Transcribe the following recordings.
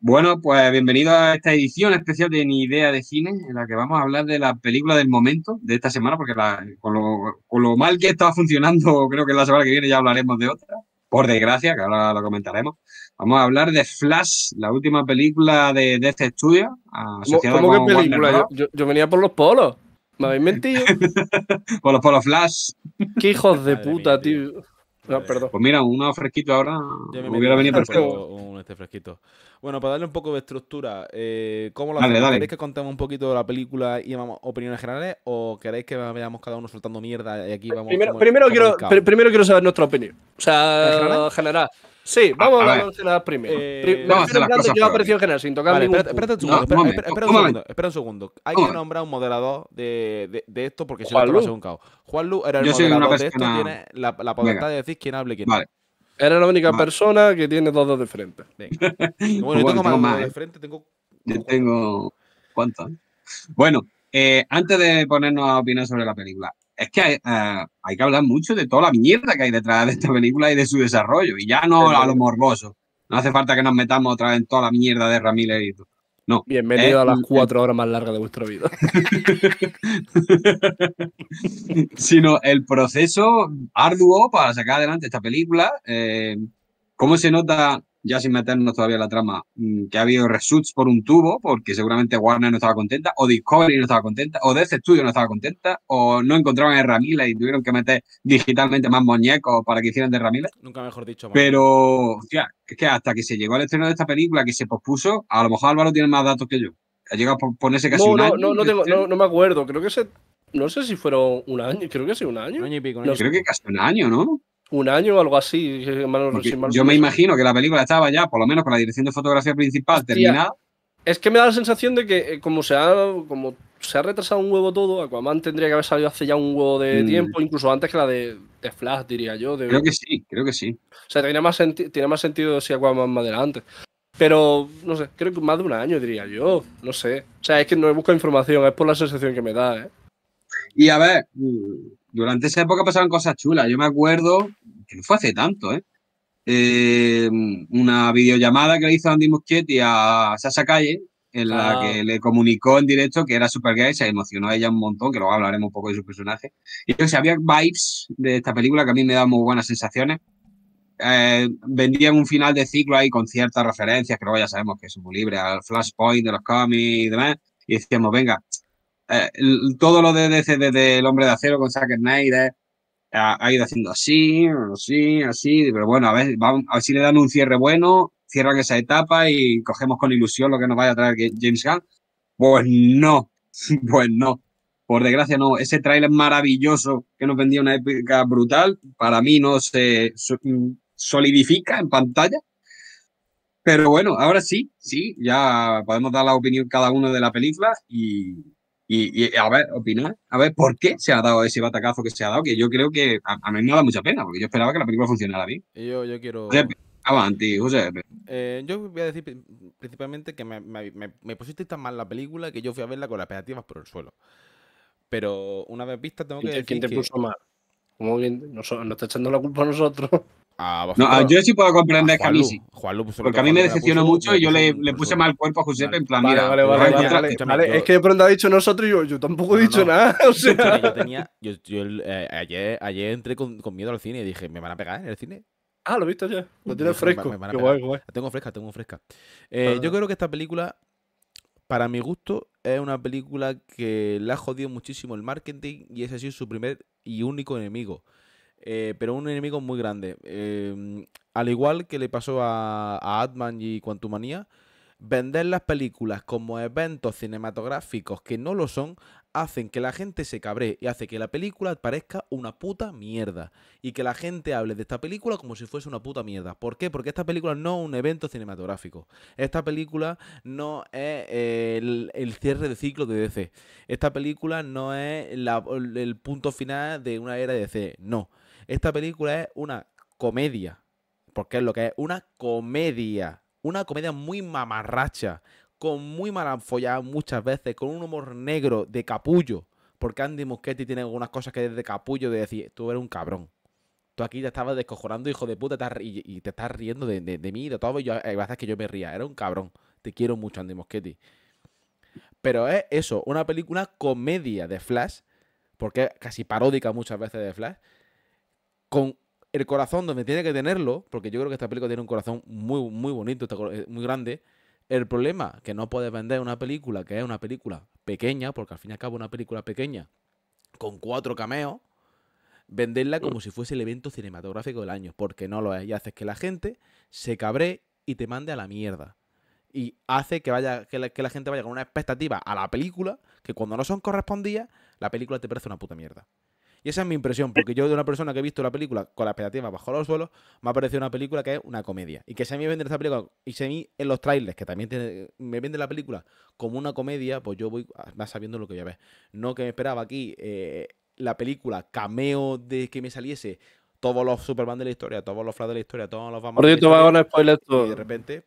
Bueno, pues bienvenido a esta edición especial de Ni Idea de Cine, en la que vamos a hablar de la película del momento de esta semana, porque la, con, lo, mal que estaba funcionando, creo que la semana que viene ya hablaremos de otra, por desgracia, que ahora lo comentaremos. Vamos a hablar de Flash, la última película de, este estudio. Asociada ¿Cómo, ¿cómo qué película? Yo, venía por los polos. ¿Me habéis mentido? por los polos Flash. Qué hijos de puta, tío. Eh, pues mira, un fresquito ahora me hubiera venido este perfecto. Un este fresquito. Bueno, para darle un poco de estructura, eh, ¿cómo lo dale, ¿Queréis que contemos un poquito la película y vamos, opiniones generales? ¿O queréis que vayamos cada uno soltando mierda y aquí vamos? Primero, primero quiero, primero quiero saber nuestra opinión. O sea, general. general. Sí, ah, vamos a, ver. la eh, primero. Eh, vamos a hacer yo general, sin un segundo, espera, un segundo espera, un segundo, Hay que nombrar un moderador de, de, esto porque si no te va a ser un caos. Juan Lu era el yo moderador de esto, tiene la, la potestad de decir quién hable quién. Vale. Era la única persona que tiene dos dos de frente. Bueno, yo tengo, más, de ¿eh? frente, tengo... Yo tengo... ¿Cuántos? Bueno, eh, antes de ponernos a opinar sobre la película, es que eh, hay, que hablar mucho de toda la mierda que hay detrás de esta película y de su desarrollo, y ya no a lo morboso. No hace falta que nos metamos otra vez en toda la mierda de Ramírez y No. Bienvenido a las cuatro horas más largas de vuestra vida. Sino el proceso arduo para sacar adelante esta película. Eh, ¿Cómo se nota ya sin meternos todavía en la trama, mm, que ha habido reshoots por un tubo, porque seguramente Warner no estaba contenta, o Discovery no estaba contenta, o DC Studio no estaba contenta, o no encontraban ramila y tuvieron que meter digitalmente más muñecos para que hicieran de Ramila. Nunca mejor dicho. Pero, hostia, es que hasta que se llegó al estreno de esta película, que se pospuso, a lo mejor Álvaro tiene más datos que yo. Ha llegado a ponerse casi no, un año. No, no, me acuerdo, creo que se... No sé si fueron un año, creo que hace un año. año y pico, un año. Creo que casi un año, ¿no? un año o algo así. yo me imagino que la película estaba ya, por lo menos con la dirección de fotografía principal terminada. Es que me da la sensación de que eh, como se ha, como se ha retrasado un huevo todo, Aquaman tendría que haber salido hace ya un huevo de mm. tiempo, incluso antes que la de, Flash, diría yo. Creo que sí, creo que sí. O sea, tiene más, tiene más sentido si Aquaman más adelante. Pero, no sé, creo que más de un año, diría yo. No sé. O sea, es que no he buscado información, es por la sensación que me da, ¿eh? Y a ver, durante esa época pasaron cosas chulas. Yo me acuerdo, que no fue hace tanto, ¿eh? eh una videollamada que le hizo Andy Muschietti a Sasa Calle, en la ah. que le comunicó en directo que era super gay, se emocionó ella un montón, que luego hablaremos un poco de su personaje. Y entonces había vibes de esta película que a mí me da muy buenas sensaciones. Eh, vendían un final de ciclo ahí con ciertas referencias, que luego ya sabemos que es muy libre, al Flashpoint de los cómics y demás. Y decíamos, venga, eh, todo lo de DC desde El Hombre de Acero con Zack Snyder ha, ido haciendo así, así, así, pero bueno, a ver, vamos, a si le dan un cierre bueno, cierran esa etapa y cogemos con ilusión lo que nos vaya a traer James Gunn. Pues no, pues no. Por desgracia, no. Ese tráiler maravilloso que nos vendía una épica brutal, para mí no se mm, solidifica en pantalla. Pero bueno, ahora sí, sí, ya podemos dar la opinión cada uno de la película y, y, a ver, opinar, a ver por qué se ha dado ese batacazo que se ha dado, que yo creo que a, mí me da mucha pena, porque yo esperaba que la película funcionara bien. Yo, yo quiero... Avanti, José. Eh, yo voy a decir principalmente que me, pusiste tan mal la película que yo fui a verla con las expectativas por el suelo. Pero una vez vista tengo que ¿Quién te puso mal? ¿Cómo bien? no está echando la culpa a nosotros no, ah, yo sí puedo comprender a, a mí sí. porque a mí me decepcionó mucho y yo le, puse mal cuerpo a Giuseppe en plan, vale, vale, vale, vale, Es que de pronto ha dicho nosotros y yo, yo tampoco he dicho nada. O sea. Yo tenía, eh, ayer, ayer entré con, miedo al cine y dije, ¿me van a pegar en el cine? Ah, lo he visto ya. Lo tienes fresco. Me, qué guay, La tengo fresca, tengo fresca. Eh, ah. Yo creo que esta película, para mi gusto, es una película que le ha jodido muchísimo el marketing y ese ha sido su primer y único enemigo. Eh, pero un enemigo muy grande. Em, al igual que le pasó a, a Atman y Quantumania, vender las películas como eventos cinematográficos que no lo son hacen que la gente se cabree y hace que la película parezca una puta mierda. Y que la gente hable de esta película como si fuese una puta mierda. ¿Por qué? Porque esta película no es un evento cinematográfico. Esta película no es eh, el, cierre de ciclo de DC. Esta película no es el punto final de una era de DC. No. Esta película es una comedia, porque es lo que es, una comedia, una comedia muy mamarracha, con muy follada muchas veces, con un humor negro de capullo, porque Andy Muschietti tiene algunas cosas que es de capullo de decir, tú eres un cabrón. Tú aquí te estabas descojonando, hijo de puta, y, te estás riendo de, de mí y de todo. Y yo, hay veces que yo me ría, era un cabrón. Te quiero mucho, Andy mosquetti Pero es eso, una película, comedia de Flash, porque es casi paródica muchas veces de Flash, con el corazón donde tiene que tenerlo, porque yo creo que esta película tiene un corazón muy, muy bonito, eh, muy grande. El problema que no puedes vender una película que es una película pequeña, porque al fin y al cabo una película pequeña con cuatro cameos, venderla como si fuese el evento cinematográfico del año, porque no lo es. Y haces que la gente se cabre y te mande a la mierda. Y hace que, vaya, la, que la gente vaya con una expectativa a la película, que cuando no son correspondidas, la película te parece una puta mierda. Y esa es mi impresión, porque yo de una persona que he visto la película con la expectativa bajo los suelos, me ha parecido una película que es una comedia. Y que se me venden esta película, y se me en los trailers, que también me vende la película como una comedia, pues yo voy más sabiendo lo que voy a No que me esperaba aquí eh, la película cameo de que me saliese todos los Superman de la historia, todos los Flash de la historia, todos los spoiler pues Y de repente,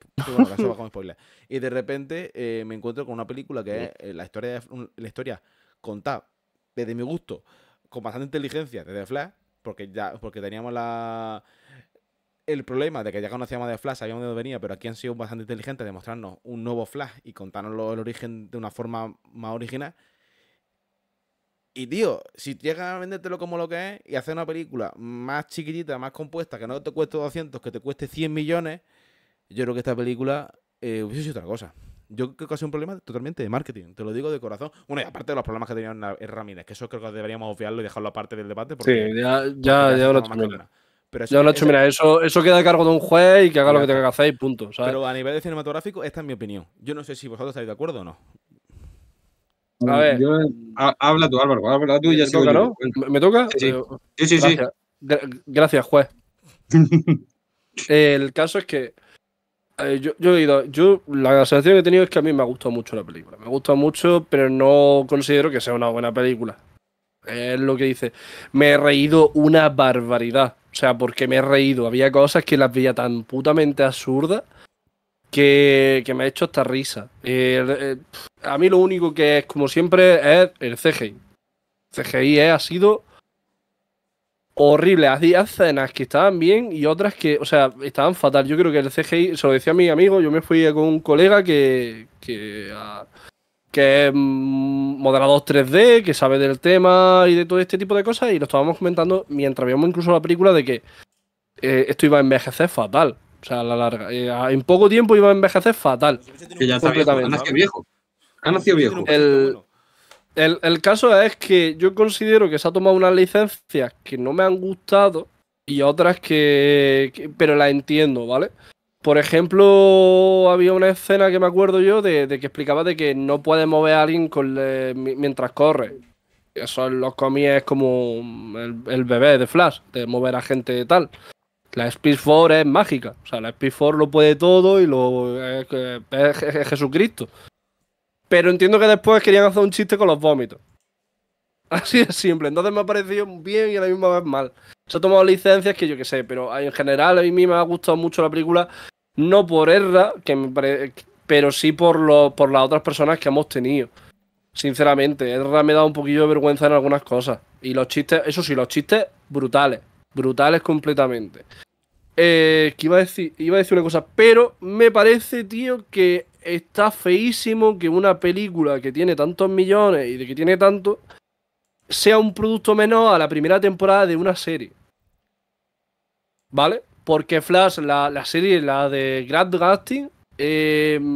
Y de repente me encuentro con una película que es eh, la historia, la historia contada desde mi gusto con bastante inteligencia desde Flash, porque ya porque teníamos la el problema de que ya conocíamos de Flash, sabíamos de dónde venía, pero aquí han sido bastante inteligentes de mostrarnos un nuevo Flash y contarnos el origen de una forma más original. Y tío, si llegas a vendértelo como lo que es y hacer una película más chiquitita, más compuesta, que no te cueste 200, que te cueste 100 millones, yo creo que esta película eh, hubiese sido otra cosa yo creo que ha sido un problema totalmente de marketing, te lo digo de corazón. Bueno, y aparte de los problemas que tenían Ramírez, que eso creo que deberíamos obviarlo y dejarlo aparte del debate. Porque, sí, ya, lo pero eso, he hecho, mira, eso, queda a cargo de un juez y que haga lo que tenga que hacer y punto. ¿sabes? Pero a nivel cinematográfico, esta es mi opinión. Yo no sé si vosotros estáis de acuerdo o no. A ver. habla tú, Álvaro. Habla tú y ya ¿Me toca, ¿no? ¿Me, toca? Sí, sí, eh, sí. Gracias, juez. el caso es que eh, yo, yo, he ido, yo la sensación que he tenido es que a mí me ha gustado mucho la película. Me ha gustado mucho, pero no considero que sea una buena película. Es lo que dice. Me he reído una barbaridad. O sea, porque me he reído. Había cosas que las veía tan putamente absurdas que, me ha hecho hasta risa. a mí lo único que es, como siempre, es el CGI. CGI ha sido horrible. Hacía escenas que estaban bien y otras que, o sea, estaban fatal. Yo creo que el CGI, se lo decía a mi amigo, yo me fui con un colega que, que, ah, es mm, moderador 3D, que sabe del tema y de todo este tipo de cosas, y lo estábamos comentando mientras veíamos incluso la película de que eh, esto iba a envejecer fatal. O sea, a la larga. Eh, en poco tiempo iba a envejecer fatal. Ha nacido viejo. Ha nacido viejo. El, el, caso es que yo considero que se ha tomado unas licencias que no me han gustado y otras que, pero las entiendo, ¿vale? Por ejemplo, había una escena que me acuerdo yo de, que explicaba de que no puedes mover a alguien mientras corre. Eso los es como el, bebé de Flash, de mover a gente tal. La Speed 4 es mágica. O sea, la Speed lo puede todo y lo eh, eh, es Jesucristo. Pero entiendo que después querían hacer un chiste con los vómitos. Así de simple. Entonces me ha parecido bien y a la misma vez mal. Se ha tomado licencias que yo qué sé, pero en general a mí me ha gustado mucho la película. No por Erra, que pero sí por, por las otras personas que hemos tenido. Sinceramente, Erra me ha dado un poquillo de vergüenza en algunas cosas. Y los chistes, eso sí, los chistes brutales. Brutales completamente. Eh, iba a decir, iba a decir una cosa, pero me parece, tío, que está feísimo que una película que tiene tantos millones y de que tiene tanto sea un producto menor a la primera temporada de una serie. ¿Vale? Porque Flash, la, serie, la de Grant Gustin, em,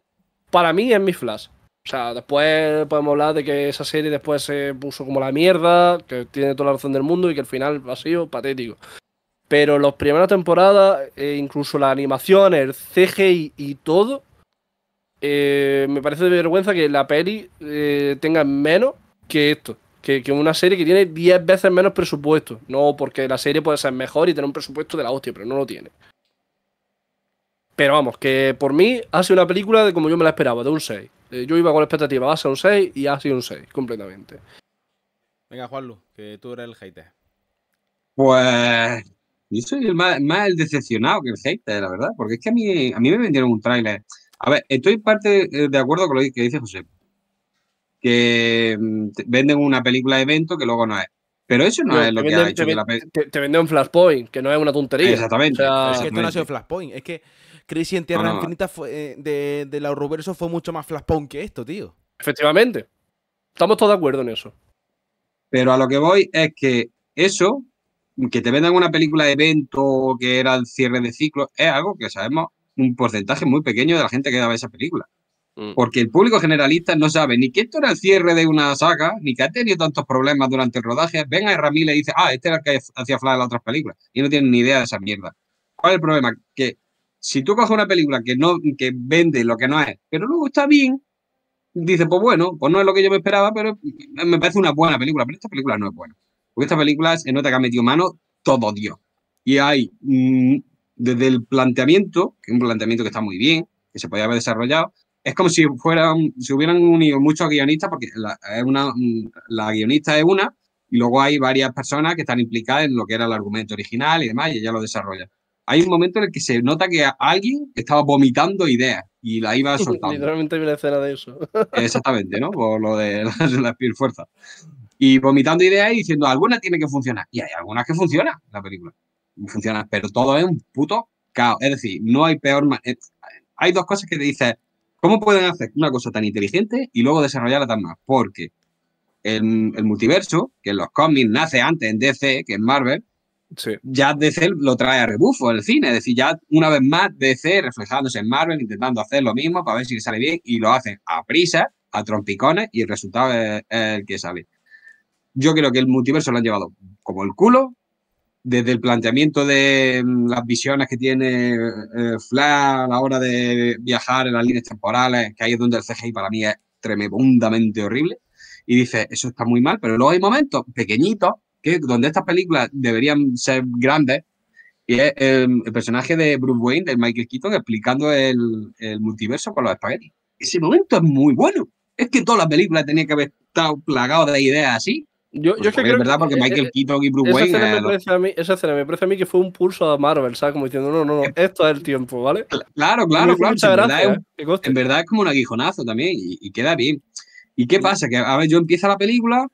para mí es mi Flash. O sea, después podemos hablar de que esa serie después se puso como la mierda, que tiene toda la razón del mundo y que al final ha sido patético. Pero las primeras temporadas, e incluso la animación, el CGI y todo, eh, me parece de vergüenza que la peli eh, tenga menos que esto. Que, una serie que tiene 10 veces menos presupuesto. No porque la serie puede ser mejor y tener un presupuesto de la hostia, pero no lo tiene. Pero vamos, que por mí ha sido una película de como yo me la esperaba, de un 6. Eh, yo iba con la expectativa, va a un 6 y ha sido un 6, completamente. Venga, Juanlu, que tú eres el hater. Pues yo soy más, el decepcionado que el hater, la verdad, porque es que a mí, a mí me vendieron un tráiler a ver, estoy parte eh, de acuerdo con lo que dice José. Que mm, venden una película de evento que luego no es. Pero eso no, es lo que ha hecho la te, venden un flashpoint, que no es una tontería. Exactamente. Es que esto no ha sido flashpoint. Es que Crisis en Tierra eh, de, de la fue mucho más flashpoint que esto, tío. Efectivamente. Estamos todos de acuerdo en eso. Pero a lo que voy es que eso, que te vendan una película de evento que era el cierre de ciclo, es algo que sabemos un porcentaje muy pequeño de la gente que daba esa película. Mm. Porque el público generalista no sabe ni que esto era el cierre de una saga, ni que ha tenido tantos problemas durante el rodaje. venga a Ramírez y dice, ah, este era el que hacía Flash en las otras películas. Y no tienen ni idea de esa mierda. ¿Cuál es el problema? Que si tú coges una película que, no, que vende lo que no es, pero luego está bien, dice, pues bueno, pues no es lo que yo me esperaba, pero me parece una buena película. Pero esta película no es buena. Porque esta película es nota que ha metido mano todo Dios. Y hay mm, desde el planteamiento, que es un planteamiento que está muy bien, que se podía haber desarrollado, es como si fueran, se hubieran unido muchos guionistas, porque la, es una, mm, la guionista es una, y luego hay varias personas que están implicadas en lo que era el argumento original y demás, y ella lo desarrolla. Hay un momento en el que se nota que alguien estaba vomitando ideas y la iba soltando. Literalmente hay una escena de eso. Exactamente, ¿no? Por lo de la, la Fuerza. Y vomitando ideas y diciendo, alguna tiene que funcionar. Y hay algunas que funcionan en la película funciona, pero todo es un puto caos. Es decir, no hay peor. Hay dos cosas que te dicen, ¿cómo pueden hacer una cosa tan inteligente y luego desarrollarla tan mal? Porque el, multiverso, que en los cómics nace antes en DC que en Marvel, ya DC lo trae a rebufo el cine. Es decir, ya una vez más DC reflejándose en Marvel, intentando hacer lo mismo para ver si sale bien y lo hacen a prisa, a trompicones y el resultado es el que sale. Yo creo que el multiverso lo han llevado como el culo desde el planteamiento de mm, las visiones que tiene eh, Flash a la hora de viajar en las líneas temporales, que ahí es donde el CGI para mí es tremendamente horrible, y dice, eso está muy mal, pero luego hay momentos pequeñitos que donde estas películas deberían ser grandes, y es el, personaje de Bruce Wayne, de Michael Keaton, explicando el, multiverso con los espaguetis. Ese momento es muy bueno. Es que todas las películas tenía que haber estado plagado de ideas así, yo, pues creo verdad, porque eh, Michael eh, Keaton y Bruce Wayne. Eh, mí, esa escena me parece a mí que fue un pulso a Marvel, ¿sabes? Como diciendo, no, no, no, esto es el tiempo, ¿vale? Claro, claro, claro. En, verdad es, como un aguijonazo también y, queda bien. ¿Y qué pasa? Que a ver, yo empiezo la película,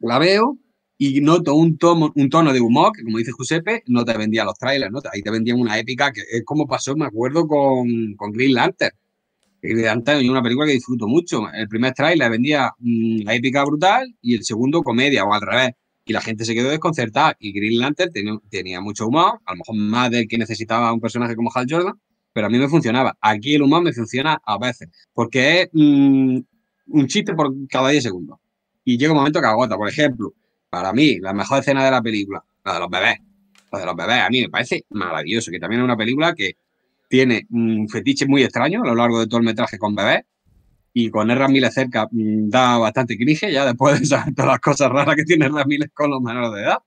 la veo y noto un tono, un tono de humor que, como dice Giuseppe, no te vendía los trailers, ¿no? Ahí te vendían una épica que es como pasó, me acuerdo, con, con Green Lantern de antes una película que disfruto mucho. El primer trailer vendía mm, la épica brutal y el segundo comedia o al revés. Y la gente se quedó desconcertada. Y Green Lantern tenía, mucho humor, a lo mejor más del que necesitaba un personaje como Hal Jordan, pero a mí me funcionaba. Aquí el humor me funciona a veces, porque es mm, un chiste por cada 10 segundos. Y llega un momento que agota. Por ejemplo, para mí, la mejor escena de la película, la de los bebés. La de los bebés, a mí me parece maravilloso, que también es una película que tiene un fetiche muy extraño a lo largo de todo el metraje con bebé Y con Ramírez cerca mm, da bastante cringe, ya después de todas las cosas raras que tiene Ramírez con los menores de edad.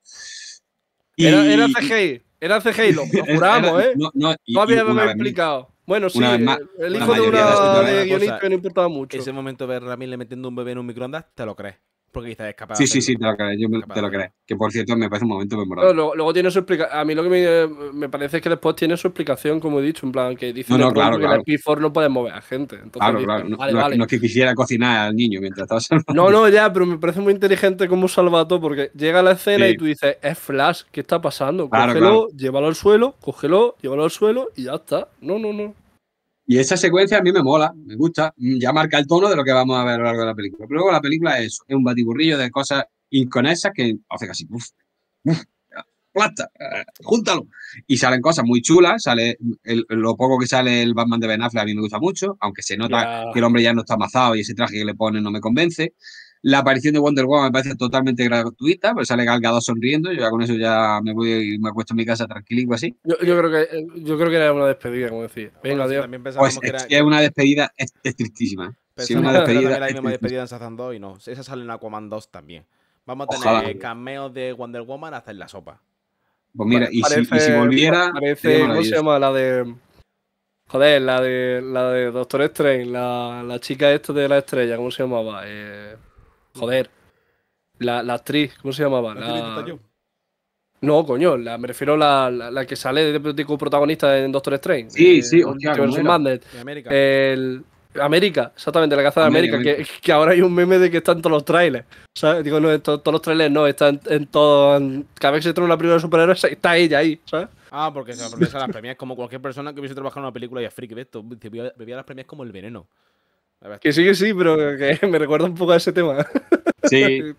Era, era CGI, era CGI, lo, lo juramos, ¿eh? No, había me explicado. Bueno, sí, el hijo de una guionista no importaba mucho. Ese momento de Ramírez metiendo un bebé en un microondas, te lo crees porque quizás Sí, sí, sí, te lo crees, lo Que por cierto, me parece un momento memorable. Luego, tiene su explicación. A mí lo que me, me, parece es que después tiene su explicación, como he dicho, en plan que dice no, claro, que el P4 no puede mover a gente. Entonces claro. No, es que quisiera cocinar al niño mientras estaba salvando. No, no, ya, pero me parece muy inteligente como salvato, porque llega a la escena y tú dices, es Flash, ¿qué está pasando? Cógelo, llévalo al suelo, cógelo, llévalo al suelo y ya está. No, no, no. Y esa secuencia a mí me mola, me gusta, mm, ya marca el tono de lo que vamos a ver a lo largo de la película. Pero luego la película es, un batiburrillo de cosas inconexas que hace casi, plata, eh, júntalo. Y salen cosas muy chulas, sale lo poco que sale el Batman de Ben Affleck a mí me gusta mucho, aunque se nota que el hombre ya no está amazado y ese traje que le pone no me convence. La aparición de Wonder Woman me parece totalmente gratuita, pues sale galgado sonriendo. Yo ya con eso ya me voy y me acuesto en mi casa tranquilito así. Yo, creo, que, yo creo que era una despedida, como decir. Venga, También pues que era... Es una despedida, es, tristísima. una despedida. es la despedida en Shazam 2 y no. Esa sale en Aquaman 2 también. Vamos a tener cameos de Wonder Woman hasta en la sopa. Pues mira, y, si, volviera. ¿Cómo se llama? La de. Joder, la de, la de Doctor Strange, la, la chica esta de la estrella, ¿cómo se llamaba? Eh, Joder. La, la actriz, ¿cómo se llamaba? La... No, coño, la, me refiero a la, la, que sale de, de protagonista en Doctor Strange. Sí, eh, sí, hostia, América. El, América, exactamente, la caza de América, Que, que, ahora hay un meme de que está en todos los trailers. O sea, digo, no, en todos los trailers no, está en, todo. cada vez que se trae una película de superhéroes, está ella ahí, ¿sabes? Ah, porque, se aprovecha las premias como cualquier persona que hubiese trabajado en una película y es friki de esto. Bebía las premias como el veneno. Que sí, que sí, pero que me recuerda un poco a ese tema. Sí.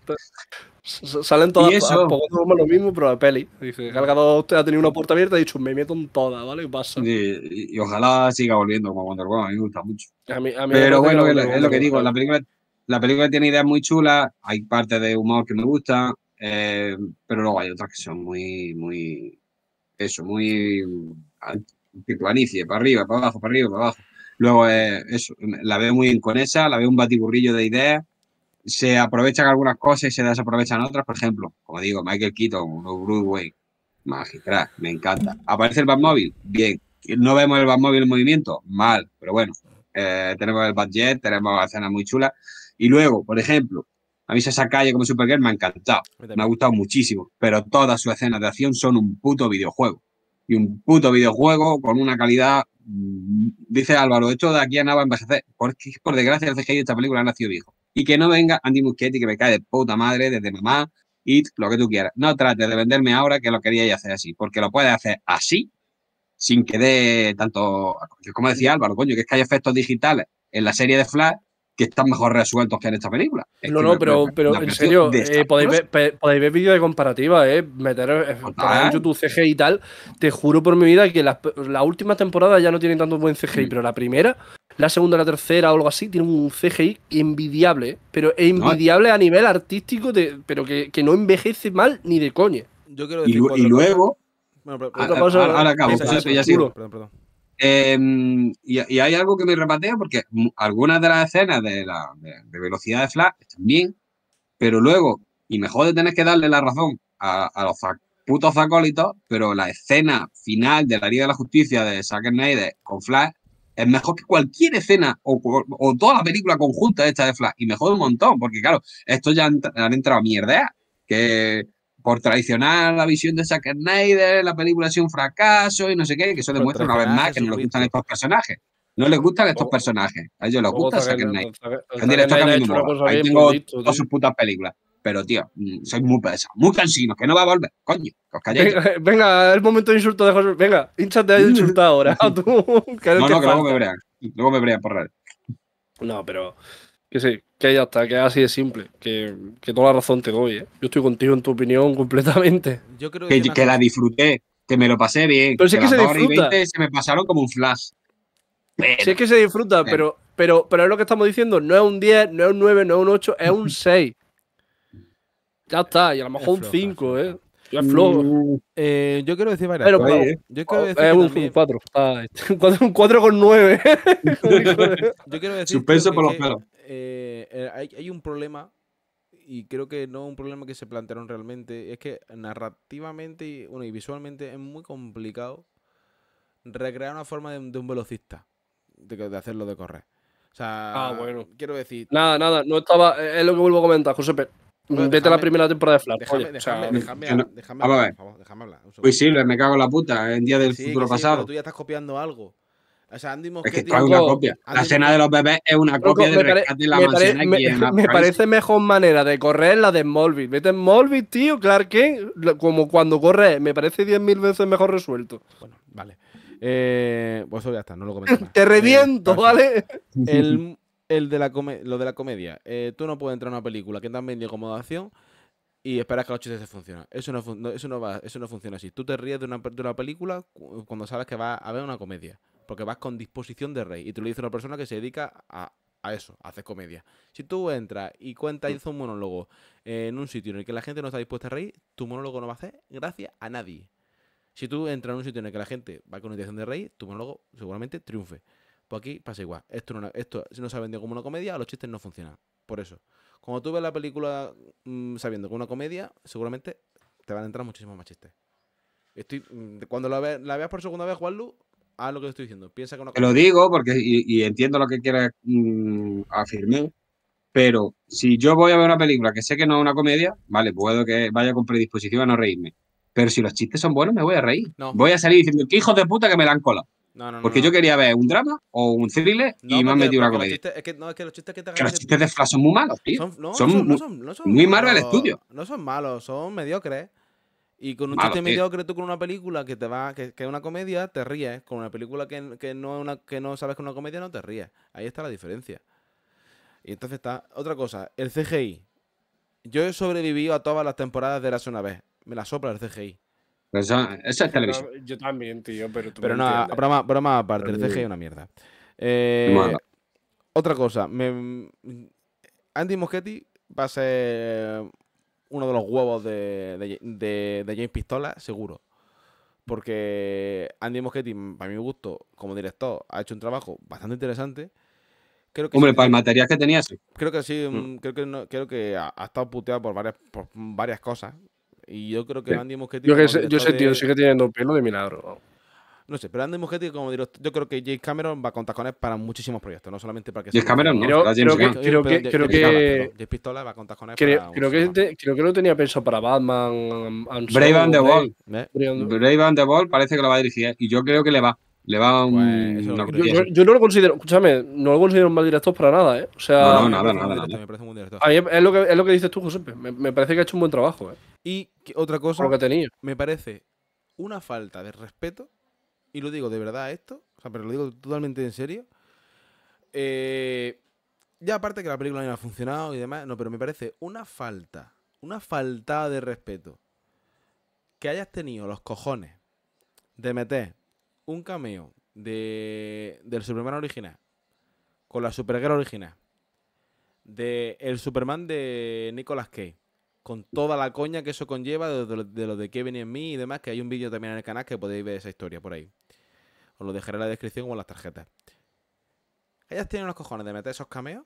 Salen todas, eso? poco lo mismo, pero la peli. Dice, usted ha tenido una puerta abierta y ha dicho, me meto en todas, ¿vale? Y pasa. y, ojalá siga volviendo como Wonder Woman, a mí me gusta mucho. pero bueno, es, lo, que digo, la película, la película tiene ideas muy chulas, hay partes de humor que me gustan, eh, pero luego hay otras que son muy, muy, eso, muy, que planicie, para arriba, para abajo, para arriba, para abajo. Luego, eh, la veo muy esa la veo un batiburrillo de ideas. Se aprovechan algunas cosas y se desaprovechan otras. Por ejemplo, como digo, Michael Keaton, Bruce Wayne, magistral, me encanta. ¿Aparece el Batmóvil? Bien. ¿No vemos el Batmóvil en movimiento? Mal, pero bueno. Eh, tenemos el Batjet, tenemos escenas muy chulas. Y luego, por ejemplo, a mí esa calle como Supergirl me ha encantado, me ha gustado muchísimo, pero todas sus escenas de acción son un puto videojuego. Y un puto videojuego con una calidad Mm, dice Álvaro, de hecho de aquí a nada va porque por desgracia el CGI de esta película nació nacido viejo. Y que no venga Andy Muschietti, que me cae de puta madre, desde mamá, y lo que tú quieras. No trates de venderme ahora que lo quería queríais hacer así, porque lo puedes hacer así, sin que dé tanto... Como decía Álvaro, coño, que es que hay efectos digitales en la serie de Flash que están mejor resueltos que en esta película. no, no, pero, en serio, eh, podéis, ver, vídeos de comparativa, ¿eh? Meter eh, en YouTube CG y tal. Te juro por mi vida que la, la última temporada ya no tienen tanto buen CGI, mm. pero la primera, la segunda, la tercera o algo así, tiene un CGI envidiable, eh, pero envidiable a nivel artístico, de, pero que, no envejece mal ni de coña. Yo y, luego. ahora, acabo, ya perdón, perdón. Em, y, hay algo que me repatea porque algunas de las escenas de, velocidad de Flash están bien, pero luego, y mejor de tener que darle la razón a, los putos acólitos, pero la escena final de la Liga de la Justicia de Zack Snyder con Flash es mejor que cualquier escena o, toda la película conjunta esta de Flash. Y mejor un montón, porque claro, esto ya han, entrado a mierda. Que por traicionar la visión de Zack Snyder, la película ha sido un fracaso y no sé qué, que eso demuestra una vez más que no les gustan estos personajes. No les gustan estos personajes. A ellos les gusta Zack Snyder. El no tengo todas sus putas películas. Pero, tío, mm, soy muy pesado, muy cansino, que no va a volver. Coño, os calléis. Eh, venga, el momento de insulto de José. Venga, hinchate de insultado ahora. no, no, que luego me brean. Luego me brean por real. No, pero que, sí, que ya está, que es así de simple, que, toda la razón te doy, ¿eh? Yo estoy contigo en tu opinión completamente. Yo creo que, la disfruté, que me lo pasé bien. Pero si que, se disfruta. se me pasaron como un flash. sí es que se disfruta, pero, pero, pero es lo que estamos diciendo, no es un 10, no es un 9, no es un 8, es un 6. Ya está, y a lo mejor un 5, ¿eh? Mm. Eh, yo quiero decir varias Yo quiero decir un, 4,9. yo quiero decir. hay, un problema y creo que no un problema que se plantearon realmente. Es que narrativamente y, visualmente es muy complicado recrear una forma de, un velocista, de, hacerlo de correr. O sea, ah, bueno. quiero decir. Nada, nada, no estaba. Es lo que vuelvo a comentar, José Pérez. Vete a la primera temporada de Flash. Déjame, déjame, hablar, ah, por favor, déjame hablar. Uy, pues sí, me cago en la puta, en día del futuro pasado. tú ya estás copiando algo. O sea, Es que es una copia. La escena de los bebés es una copia de la me aquí me, en me parece mejor manera de correr la de Smallville. Vete en Smallville, tío, claro que… como cuando corre, me parece 10.000 veces mejor resuelto. Bueno, vale. Eh, pues eso ya está, no lo comento. Te reviento, eh, ¿vale? El, el de la lo de la comedia. Eh, tú no puedes entrar a una película que te han vendido de y esperas que los chistes se funcionen. Eso no, eso no, eso no funciona así. Tú te ríes de una, película cuando sabes que va a haber una comedia. Porque vas con disposición de rey, Y te lo dice una persona que se dedica a, eso, a hacer comedia. Si tú entras y cuentas y un monólogo en un sitio en el que la gente no está dispuesta a reír, tu monólogo no va a hacer gracias a nadie. Si tú entras en un sitio en el que la gente va con intención de rey, tu monólogo seguramente triunfe. Pues aquí pasa igual. Esto no, esto no se ha como una comedia, los chistes no funcionan. Por eso. Cuando tú ves la película mm, sabiendo que es una comedia, seguramente te van a entrar muchísimos más chistes. Estoy, mm, cuando la, veas por segunda vez, Juanlu, haz lo que estoy diciendo. Piensa que Te lo digo porque y, entiendo lo que quieras mm, afirmar. Pero si yo voy a ver una película que sé que no es una comedia, vale, puedo que vaya con predisposición a no reírme. Pero si los chistes son buenos, me voy a reír. No. Voy a salir diciendo, qué hijos de puta que me dan cola. Porque yo quería ver un drama o un thriller y me han metido una comedia. es que, no, es que los chistes que te de Flash son muy malos, tío. Son, muy, el estudio. No son malos, son mediocres. Y con un chiste mediocre tú con una película que te va, que, es una comedia, te ríes. Con una película que, no una, que no sabes que es una comedia, no te ríes. Ahí está la diferencia. Y entonces está. Otra cosa, el CGI. Yo he sobrevivido a todas las temporadas de la una vez. Me la sopla el CGI esa pues es televisión. Yo, también, tío, pero tú Pero broma, aparte, el CG es una mierda. Eh, otra cosa, Andy Moschetti va a ser uno de los huevos de, James Pistola, seguro. Porque Andy Moschetti, para mi gusto, como director, ha hecho un trabajo bastante interesante. Hombre, para el material que tenía, sí. Creo que sí, mm. creo, que ha, estado puteado por varias cosas. Y yo creo que Andy Muschietti. Yo, sé, yo sé tío sigue teniendo pelo de milagro. ¿no? sé, pero Andy Muschietti, como diréis, yo creo que James Cameron va a contar con él para muchísimos proyectos, no solamente para que. James Cameron, no. Creo, que. Creo que. James Pistola va a contar con él. Creo, creo, que, este, creo que lo tenía pensado para Batman. Brave and the Wall. ¿eh? ¿Eh? Brave and the Wall parece que lo va a dirigir y yo creo que le va. Le va un. Pues, yo, no lo considero, escúchame, no lo considero un mal director para nada, ¿eh? O sea. No, no nada, nada, Me parece un buen director. es lo que, dices tú, José. Me, parece que ha hecho un buen trabajo, ¿eh? Y otra cosa. Me parece una falta de respeto, y lo digo de verdad esto, o sea, pero lo digo totalmente en serio. Eh, ya aparte que la película no ha funcionado y demás, no, pero me parece una falta, una falta de respeto que hayas tenido los cojones de meter un cameo de, del Superman original con la Supergirl original de el Superman de Nicolas Cage con toda la coña que eso conlleva de, de lo de Kevin y mí y demás, que hay un vídeo también en el canal que podéis ver esa historia por ahí. Os lo dejaré en la descripción o en las tarjetas. ellas tenido los cojones de meter esos cameos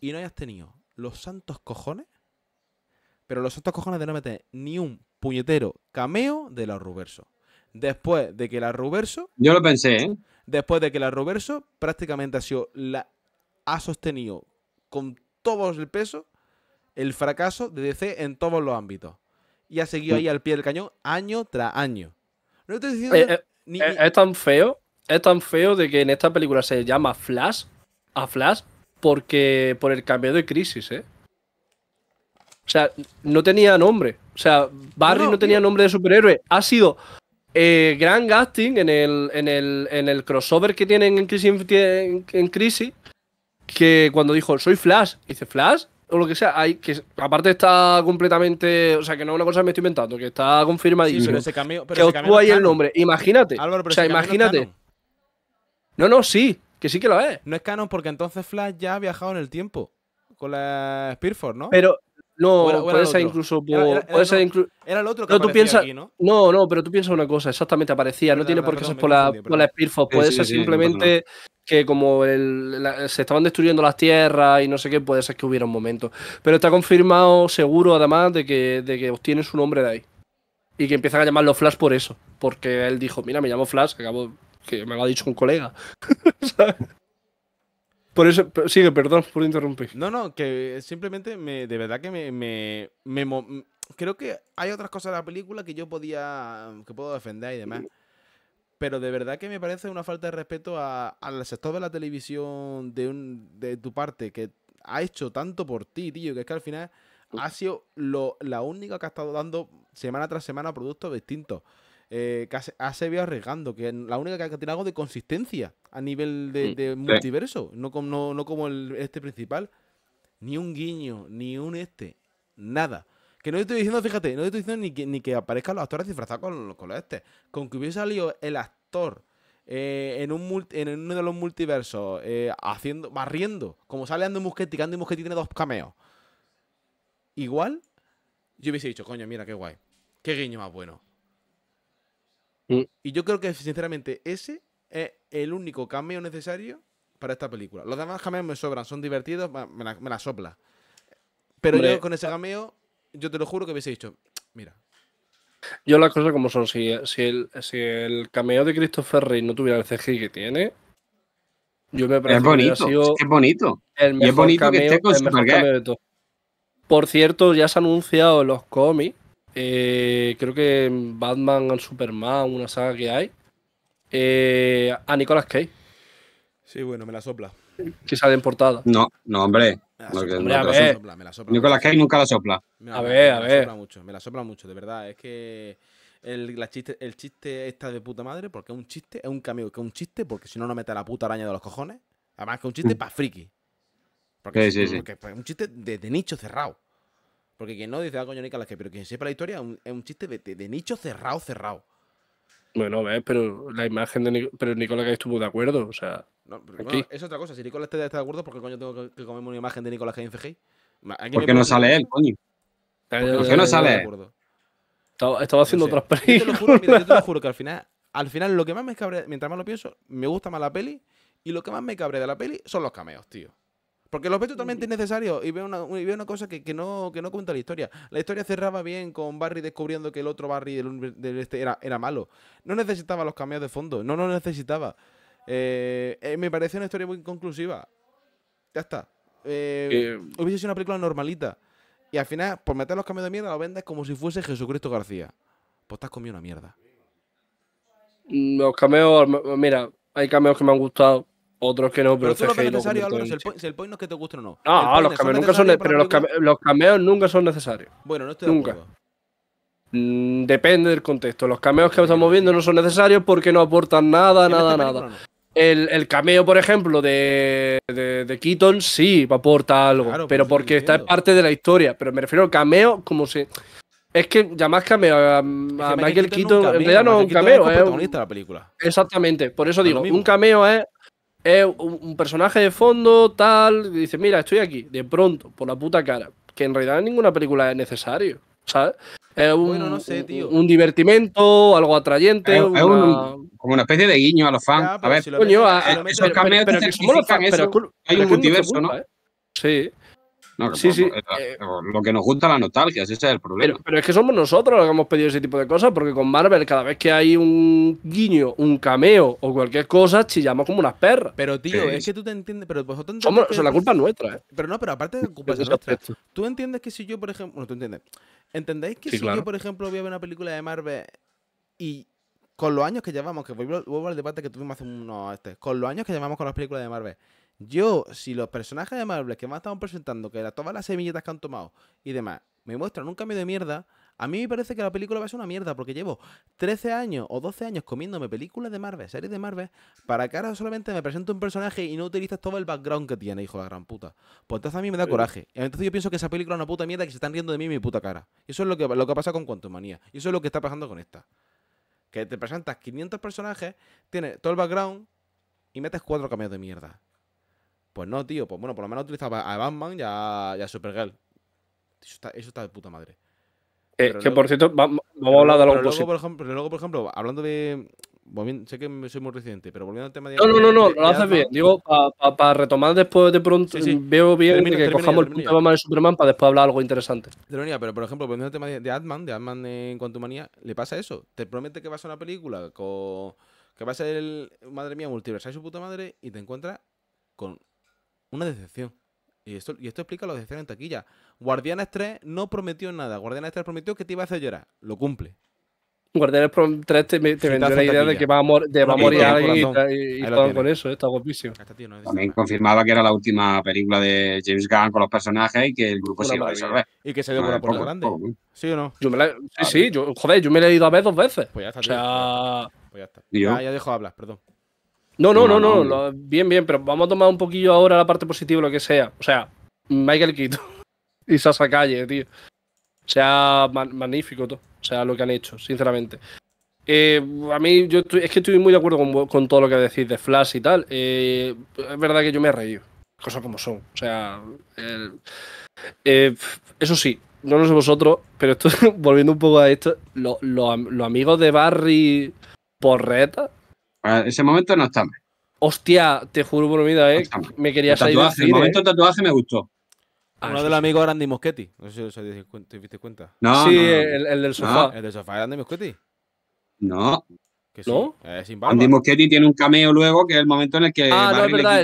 y no hayas tenido los santos cojones, pero los santos cojones de no meter ni un puñetero cameo de los Ruberso después de que la Ruberso... Yo lo pensé, ¿eh? Después de que la Ruberso prácticamente ha sido ha sostenido con todo el peso el fracaso de DC en todos los ámbitos. Y ha seguido ahí mm. al pie del cañón año tras año. No estoy diciendo. Eh, eh, eh, es tan feo. Es tan feo de que en esta película se llama Flash a Flash porque por el cambio de crisis, ¿eh? O sea, no tenía nombre. O sea, Barry no, tenía nombre de superhéroe. Ha sido eh, gran gasting en el, crossover que tienen en Crisis, que cuando dijo, soy Flash, dice, ¿Flash? O lo que sea, hay que aparte está completamente, o sea, que no es una cosa que me estoy inventando, que está confirmadísimo. pero ese cambio, que ahí el nombre, imagínate. o sea, imagínate. No, no, sí, que sí que lo es. No es canon porque entonces Flash ya ha viajado en el tiempo con la Spearford, ¿no? Pero, no, puede ser incluso. Era, el otro que no, tú aquí, ¿no? No, no, pero tú piensas una cosa, exactamente aparecía. No tiene por qué ser por la, por la Puede ser simplemente que, como se estaban destruyendo las tierras y no sé qué, puede ser que hubiera un momento. Pero está confirmado, seguro, además, de que, de que su nombre de ahí. Y que empiezan a llamarlo Flash por eso. Porque él dijo: Mira, me llamo Flash, acabo que me lo ha dicho un colega. Por eso, sigue, perdón por interrumpir. No, no, que simplemente me, de verdad que me, me, creo que hay otras cosas de la película que yo podía, que puedo defender y demás. Pero de verdad que me parece una falta de respeto al sector de la televisión de, de tu parte, que ha hecho tanto por ti, tío, que es que al final ha sido la única que ha estado dando semana tras semana productos distintos. Eh, que ha, ha, arriesgando, que la única que ha algo de consistencia a nivel de, mm, multiverso, no, no, no como el, este principal. Ni un guiño, ni un este, nada. Que no estoy diciendo, fíjate, no estoy diciendo ni que, ni aparezcan los actores disfrazados con, los este. Con que hubiese salido el actor eh, en, un en uno de los multiversos, eh, haciendo, barriendo, como sale ando Muschetti, que Andy tiene dos cameos. Igual, yo hubiese dicho, coño, mira qué guay. Qué guiño más bueno. Y yo creo que, sinceramente, ese es el único cameo necesario para esta película. Los demás cameos me sobran, son divertidos, me la, sopla. Pero yo con ese cameo, yo te lo juro que hubiese dicho, mira. Yo las cosas como son, si, el, si cameo de Christopher Rey no tuviera el CGI que tiene, yo me parece es bonito, es bonito. es bonito que esté con el cameo Por cierto, ya se han anunciado los cómics, eh, creo que Batman al Superman, una saga que hay, eh, a Nicolas Cage. Sí, bueno, me la sopla. Que sale en portada. No, no, hombre. Nicolas Cage nunca la sopla. Me a ver, a ver. Me la sopla mucho, me la sopla mucho, de verdad. Es que el, chiste, el chiste está de puta madre porque es un chiste, es un cameo que es un chiste porque si no, no mete la puta araña de los cojones. Además que es un chiste mm. para friki. Porque, sí, sí, es un chiste de, nicho cerrado. Porque quien no dice, da ah, coño, Nicolas Cage, pero quien sepa la historia es un, chiste de nicho cerrado, cerrado. Bueno, ves, pero la imagen de pero Nicolás que estuvo de acuerdo, o sea. No, es otra cosa. Si Nicolás está de acuerdo, porque coño tengo que, que comerme una imagen de Nicolás que en FG? Ah, ¿Por qué no sale él, coño? ¿Por qué no sale? Estaba, estaba haciendo otras películas. Yo te, lo juro, que al final, al final lo que más me cabre, mientras más lo pienso, me gusta más la peli y lo que más me cabrea de la peli son los cameos, tío. Porque los ve totalmente innecesarios y ve una, y una cosa que, no, no cuenta la historia. La historia cerraba bien con Barry descubriendo que el otro Barry este era, era malo. No necesitaba los cambios de fondo, no lo necesitaba. Eh, eh, me parece una historia muy inconclusiva. Ya está. Eh, hubiese sido una película normalita. Y al final, por meter los cambios de mierda, lo vendes como si fuese Jesucristo García. Pues te has comido una mierda. Mm, los cameos, mira, hay cameos que me han gustado otros que no, pero, pero tú lo necesario, si el, si el, point, no es que te guste o no. Ah, los cameos nunca son Pero los, los cameos nunca son necesarios. Bueno, no estoy nunca. de acuerdo. Mm, depende del contexto. Los cameos que estamos viendo no son necesarios porque no aportan nada, nada, nada. El, el, cameo, por ejemplo, de, de, de Keaton sí aporta algo, pero pues, porque está es parte de la historia. Pero me refiero al cameo como si. Es que llamás cameo a, Michael Keaton, en no es un cameo. Es protagonista de la película. Exactamente, por eso digo, un cameo es es un personaje de fondo, tal, dice, mira, estoy aquí, de pronto, por la puta cara. Que en realidad en ninguna película es necesario, ¿sabes? Es un, divertimento, algo atrayente. como una especie de guiño a los fans. a ver, si coño, a, eh, esos pero, pero, hay un multiverso, ¿no? ¿eh? Sí sí, sí. Eh, lo que nos junta la nostalgia, ese es el problema. Pero, es que somos nosotros los que hemos pedido ese tipo de cosas, porque con Marvel, cada vez que hay un guiño, un cameo o cualquier cosa, chillamos como unas perras. Pero tío, es, que tú te entiendes, pero la culpa es nuestra, ¿eh? Pero no, pero aparte de culpa es nuestra. Tú entiendes que si yo, por ejemplo, bueno, tú entiendes. ¿Entendéis que si yo, por ejemplo, voy a ver una película de Marvel y con los años que llevamos, que vuelvo, al debate que tuvimos hace unos este, con los años que llevamos con las películas de Marvel yo, si los personajes de Marvel que me han presentando, que la, todas las semilletas que han tomado y demás, me muestran un cambio de mierda, a mí me parece que la película va a ser una mierda, porque llevo 13 años o 12 años comiéndome películas de Marvel, series de Marvel, para que ahora solamente me presente un personaje y no utilizas todo el background que tiene, hijo de la gran puta. Pues entonces a mí me da coraje. Entonces yo pienso que esa película es una puta mierda que se están riendo de mí mi puta cara. Y eso es lo que, pasa con manía Y eso es lo que está pasando con esta. Que te presentas 500 personajes, tienes todo el background y metes cuatro cambios de mierda. Pues no, tío. Pues bueno, por lo menos utilizaba a Batman y a, Supergirl. Eso está, de puta madre. Eh, que por cierto, vamos a hablar de algo luego, por ejemplo, luego, por ejemplo, hablando de. sé que soy muy reciente, pero volviendo al tema de. No, no, no, no, lo haces bien. Digo, para retomar después de pronto, veo bien que cojamos el punto de Batman Superman para después hablar algo interesante. pero por ejemplo, volviendo al tema de, de de Atman en cuanto manía, le pasa eso. Te promete que vas a una película con. que va a ser el. Madre mía, multiverso y su puta madre, y te encuentras con una decepción. Y esto, y esto explica la decepción en taquilla. Guardianes 3 no prometió nada. Guardianes 3 prometió que te iba a hacer llorar. Lo cumple. Guardianes 3 te, te vendió la idea de que va a, mor de va a morir alguien y, todo con eso, está guapísimo. Este También confirmaba que era la última película de James Gunn con los personajes y que el grupo se iba a resolver. Y que se dio ah, por, por pues, grande. Pues, ¿Sí o no? Yo me la, sí, ah, yo, joder, yo me la he ido a ver dos veces. Pues ya está, O sea... Pues ya está. Ah, ya dejo de hablar, perdón. No, no, no, no, bien, bien, pero vamos a tomar un poquillo ahora la parte positiva, lo que sea. O sea, Michael Quito y Sasa Calle, tío. O sea, magnífico todo. O sea, lo que han hecho, sinceramente. Eh, a mí, yo estoy, es que estoy muy de acuerdo con, todo lo que decís de Flash y tal. Eh, es verdad que yo me he reído. Cosas como son. O sea, eh, eso sí, no lo sé vosotros, pero estoy volviendo un poco a esto, los amigos de Barry Porreta ese momento no está mal. Hostia, te juro por mi vida, ¿eh? me quería salir tatuaje, El momento de eh. tatuaje me gustó. Uno ah, del amigo Andy Moschetti. No sé si te diste cuenta. No, sí, El, el, del sofá. ¿El del sofá de Andy Moschetti? No. ¿Qué ¿No? Andy Moschetti tiene un cameo luego, que es el momento en el que. Ah, no, es verdad.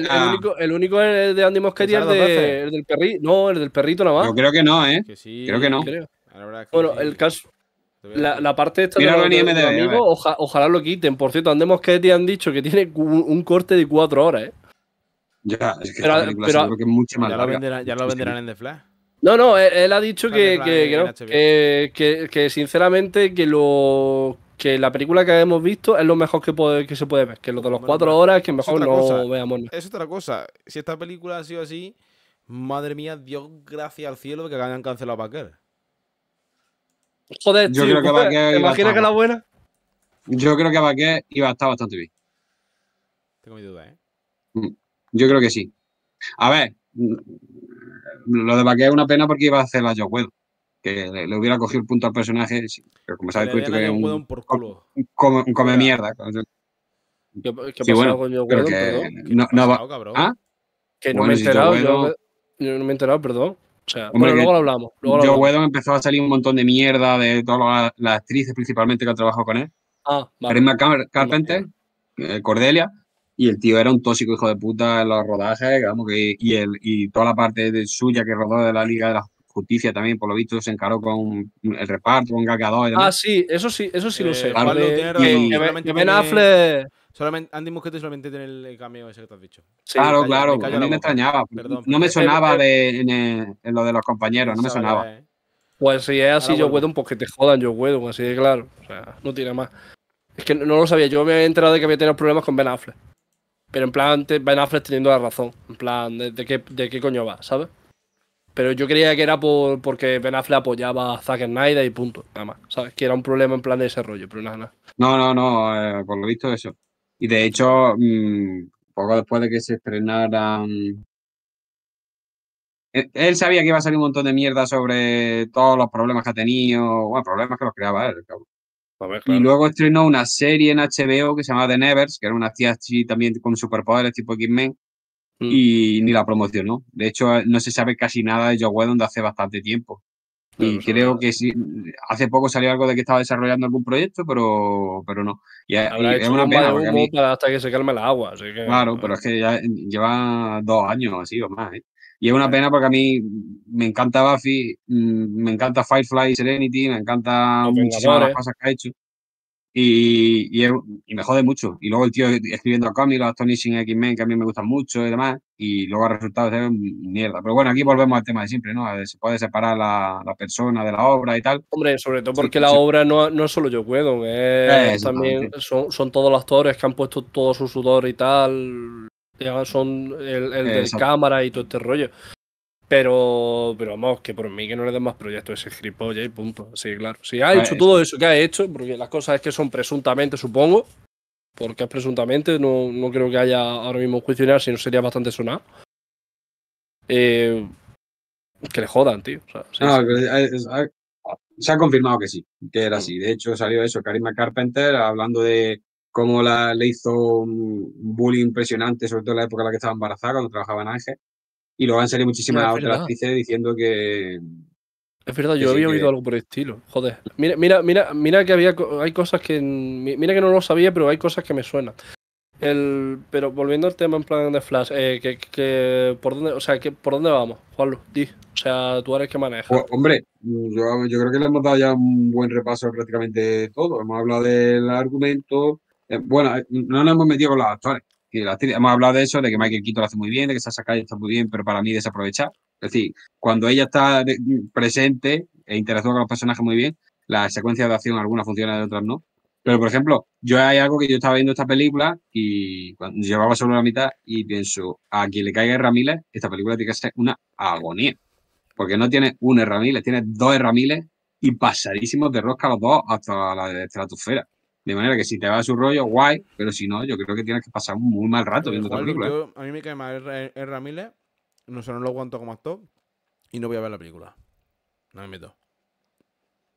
El, único, el, de Andy Moschetti es el, del perrito. No, el del perrito nada más. Yo creo que no, ¿eh? creo que no. Bueno, el caso, la, parte de, ojalá lo quiten. Por cierto, Andemos que te han dicho que tiene un, corte de cuatro horas, eh. Ya, es que, es mucho más ya, Lo venderán, ya lo venderán en The Flash. No, no, él, ha dicho que, que, sinceramente que lo la película que hemos visto es lo mejor que, puede, que se puede ver, que lo de los cuatro horas horas que mejor no veamos. Es otra cosa, si esta película ha sido así, madre mía, Dios gracias al cielo que hayan cancelado a Packer. Joder, yo creo que va ¿te imaginas que la buena? Yo creo que Baquet iba a estar bastante bien. Tengo mi duda, ¿eh? Mm, yo creo que sí. A ver, mm, lo de Baquet es una pena porque iba a hacer la puedo Que le, hubiera cogido el punto al personaje, pero como sabes tú, que es un, come, mierda. ¿Qué, qué sí, con Joe ¿Ah? que, no, no, que no me he enterado, yo no me he enterado, perdón sea, luego lo hablamos. Luego Joe empezó a salir un montón de mierda de todas las, actrices principalmente que han trabajado con él. Ah, Carpenter, eh, Cordelia, y el tío era un tóxico hijo de puta en los rodajes, digamos, que, y, el, y toda la parte de suya que rodó de la Liga de la Justicia también, por lo visto, se encaró con el reparto, con Gagador. Ah, sí, eso sí, eso sí lo sé. Eh, vale. Y, y, Ben Solamente, Andy Muschietti solamente tiene el cameo ese que te has dicho. claro, claro. a mí me extrañaba. no me sonaba eh, eh, eh, en, lo de los compañeros, no me sonaba. Pues si es así, yo puedo un que te jodan, yo puedo así de claro. O sea, no tiene más. Es que no lo sabía, yo me he enterado de que había tenido problemas con Ben Affleck. Pero en plan, Ben Affleck teniendo la razón. En plan, ¿de, qué, coño va, sabes? Pero yo creía que era por, porque Ben Affleck apoyaba a Zack Snyder y punto, nada más. ¿Sabes? Que era un problema en plan de desarrollo pero nada, nada. No, no, no, con por lo visto eso. Y de hecho, mm, poco después de que se estrenaran... E, él, sabía que iba a salir un montón de mierda sobre todos los problemas que ha tenido, bueno, problemas que los creaba él, cabrón. Pues y luego estrenó una serie en HBO que se llamaba The Nevers, que era una tía también con superpoderes tipo X-Men, mm. y ni la ¿no? De hecho, no se sabe casi nada de Joe donde de hace bastante tiempo. Y creo que sí, hace poco salió algo de que estaba desarrollando algún proyecto, pero, pero no. Y, es una pena. hasta que se calme el agua. Así que... Claro, pero es que ya lleva dos años así o más. ¿eh? Y es una pena porque a mí me encanta Buffy, mm, me encanta Firefly Serenity, me encanta muchísimas las cosas que ha hecho. Y, me jode mucho. Y luego el tío escribiendo cómics, los Astonishing X-Men, que a mí me gustan mucho y demás, y luego el resultado es mierda. Pero bueno, aquí volvemos al tema de siempre, ¿no? Se puede separar la, la persona de la obra y tal. Hombre, sobre todo porque la obra no, no, es solo yo Whedon, es, también son, son, todos los actores que han puesto todo su sudor y tal, son el, el la cámara y todo este rollo. Pero, pero vamos, que por mí que no le den más proyectos, ese gilipollas y punto. Sí, claro. Si ha pues, hecho eh, todo eso que ha hecho, porque las cosas es que son presuntamente, supongo, porque es presuntamente, no, no creo que haya ahora mismo un si no sería bastante sonado. Eh, que le jodan, tío. Eh, ah, se ha confirmado que sí, que era mm. así. De hecho, salió eso, Karima Carpenter, hablando de cómo la, le hizo un bullying impresionante, sobre todo en la época en la que estaba embarazada, cuando trabajaba en Ángel y luego han salido muchísimas otras actrices diciendo que. Es verdad, yo había oído algo por el estilo. Joder. Mira, mira, mira, mira que había hay cosas que. Mira que no lo sabía, pero hay cosas que me suenan. El, pero volviendo al tema en plan de Flash, eh, que, por dónde, o sea, que por dónde vamos, Juanlu, O sea, tú eres que maneja. Pues, hombre, yo, creo que le hemos dado ya un buen repaso a prácticamente todo. Hemos hablado del argumento. Eh, bueno, eh, no nos hemos metido con las actores hemos hablado de eso, de que Michael Keaton lo hace muy bien, de que esa Calle está muy bien, pero para mí desaprovechar. Es decir, cuando ella está presente e interactúa con los personajes muy bien, la secuencia de acción algunas funcionan y otras no. Pero, por ejemplo, yo hay algo que yo estaba viendo esta película y cuando llevaba solo la mitad y pienso, a quien le caiga Ramírez, esta película tiene que ser una agonía. Porque no tiene un Ramírez, tiene dos Ramírez y pasadísimos de rosca los dos hasta la estratosfera. De manera que si te va a su rollo, guay, pero si no, yo creo que tienes que pasar un muy mal rato viendo esta película. ¿eh? a mí me cae mal Ramírez, no sé, no lo aguanto como actor y no voy a ver la película. No me meto.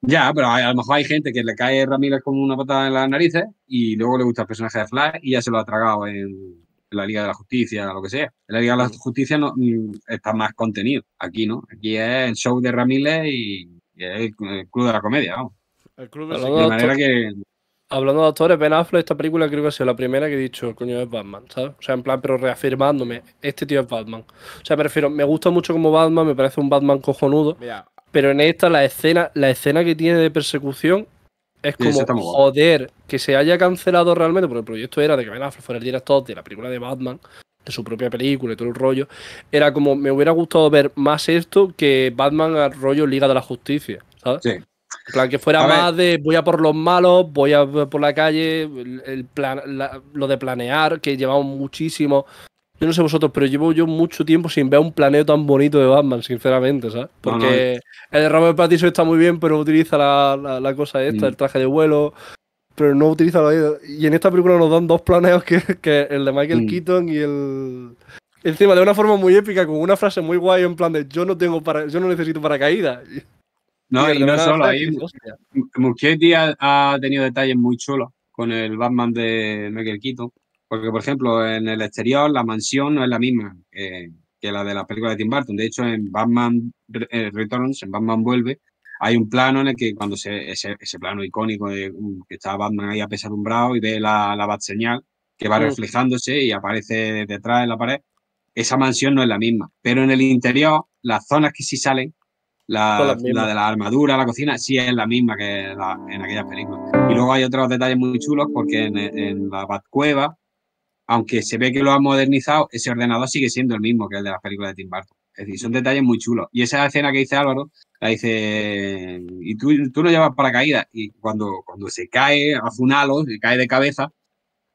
Ya, pero a, lo mejor hay gente que le cae Ramírez con una patada en las narices y luego le gusta el personaje de Flash y ya se lo ha tragado en, la Liga de la Justicia, lo que sea. En la Liga de la mm. Justicia no, mm, está más contenido. Aquí no. Aquí es el show de Ramírez y, es el, club de la comedia, vamos. El club de, de manera que hablando de actores, Ben Affleck, esta película creo que ha sido la primera que he dicho, coño, es Batman, ¿sabes? O sea, en plan, pero reafirmándome, este tío es Batman. O sea, me refiero, me gusta mucho como Batman, me parece un Batman cojonudo. Pero en esta, la escena, la escena que tiene de persecución es como, joder, que se haya cancelado realmente, porque el proyecto era de que Ben Affleck fuera el director de la película de Batman, de su propia película y todo el rollo. Era como, me hubiera gustado ver más esto que Batman al rollo Liga de la Justicia, ¿sabes? Sí plan que fuera más de voy a por los malos, voy a por la calle, el, lo de planear, que llevamos muchísimo. Yo no sé vosotros, pero llevo yo mucho tiempo sin ver un planeo tan bonito de Batman, sinceramente, ¿sabes? Porque el de Robert Pattinson está muy bien, pero utiliza la, cosa esta, mm. el traje de vuelo, pero no utiliza la... Y en esta película nos dan dos planeos, que, que el de Michael mm. Keaton y el... Encima, de una forma muy épica, con una frase muy guay en plan de yo no tengo para... yo no necesito paracaídas. No, y no solo ahí. ha, tenido detalles muy chulos con el Batman de Michael Quito, Porque, por ejemplo, en el exterior la mansión no es la misma eh, que, la de la película de Tim Burton. De hecho, en Batman eh, Returns, en Batman Vuelve, hay un plano en el que cuando se, ese, plano icónico de um, que está Batman ahí apesadumbrado y ve la, la bat señal que va mm. reflejándose y aparece detrás de la pared, esa mansión no es la misma. Pero en el interior, las zonas que sí salen la, de la armadura, la cocina, sí es la misma que la, en aquellas películas. Y luego hay otros detalles muy chulos porque en, la la Batcueva, aunque se ve que lo han modernizado, ese ordenador sigue siendo el mismo que el de las películas de Tim Burton. Es decir, son detalles muy chulos. Y esa escena que dice Álvaro, la dice, y tú, tú no llevas paracaídas. Y cuando, cuando se cae, hace un halo, se cae de cabeza,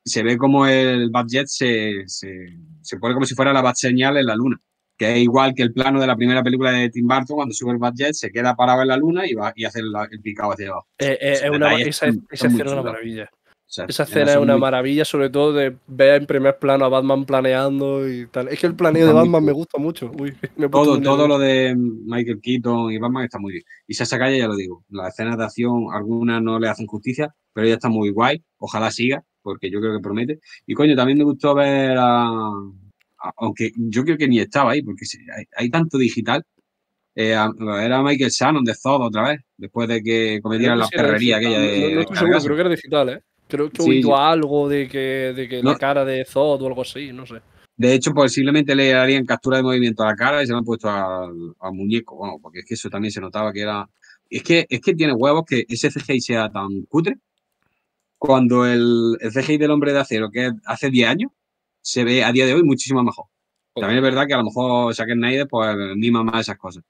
se ve como el Batjet se, se, se pone como si fuera la Bat señal en la luna que es igual que el plano de la primera película de Tim Burton cuando sube el Jet se queda parado en la luna y va y hace el, picado hacia abajo. Eh, eh, esa, escena es una maravilla. esa escena es una maravilla, sobre todo de ver en primer plano a Batman planeando y tal. Es que el planeo de Batman me gusta mucho. todo todo lo de Michael Keaton y Batman está muy bien. Y se Calle, ya lo digo, las escenas de acción, algunas no le hacen justicia, pero ya está muy guay. Ojalá siga, porque yo creo que promete. Y coño, también me gustó ver a, aunque yo creo que ni estaba ahí, porque hay, tanto digital. Eh, era Michael Shannon de Zod otra vez, después de que cometieran la perrería aquella de. No, creo que era digital, ¿eh? Creo que algo de que, de que la cara de Zod o algo así, no sé. De hecho, posiblemente le harían captura de movimiento a la cara y se lo han puesto al, muñeco. porque es que eso también se notaba que era. Es que, es que tiene huevos que ese CGI sea tan cutre. Cuando el, el CGI del hombre de acero, que hace 10 años, se ve a día de hoy muchísimo mejor. Pues También es verdad que a lo mejor Zack Snyder pues mima más esas cosas.